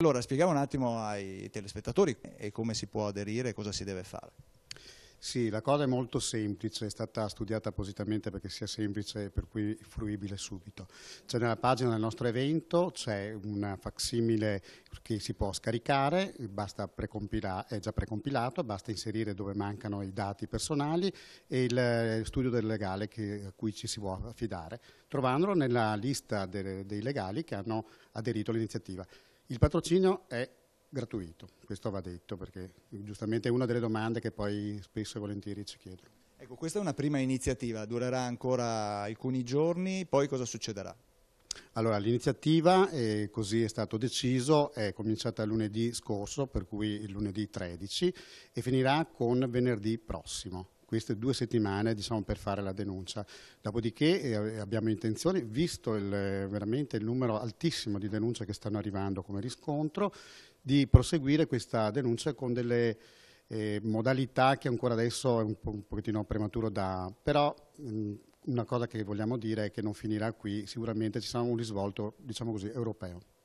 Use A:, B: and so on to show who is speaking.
A: Allora, spieghiamo un attimo ai telespettatori come si può aderire e cosa si deve fare. Sì, la cosa è molto semplice, è stata studiata appositamente perché sia semplice e per cui fruibile subito. C'è nella pagina del nostro evento c'è una facsimile che si può scaricare, è già precompilato, basta inserire dove mancano i dati personali e il eh, studio del legale che, a cui ci si può affidare, trovandolo nella lista dei legali che hanno aderito all'iniziativa. Il patrocinio è gratuito, questo va detto perché giustamente è una delle domande che poi spesso e volentieri ci chiedono.
B: Ecco, questa è una prima iniziativa, durerà ancora alcuni giorni, poi cosa succederà?
A: Allora, l'iniziativa, così è stato deciso, è cominciata lunedì scorso, per cui lunedì 13, e finirà con venerdì prossimo queste due settimane diciamo, per fare la denuncia. Dopodiché eh, abbiamo intenzione, visto il, veramente il numero altissimo di denunce che stanno arrivando come riscontro, di proseguire questa denuncia con delle eh, modalità che ancora adesso è un, po', un pochettino prematuro da... però mh, mm, una cosa che vogliamo dire è che non finirà qui, sicuramente ci sarà un risvolto, diciamo così, europeo.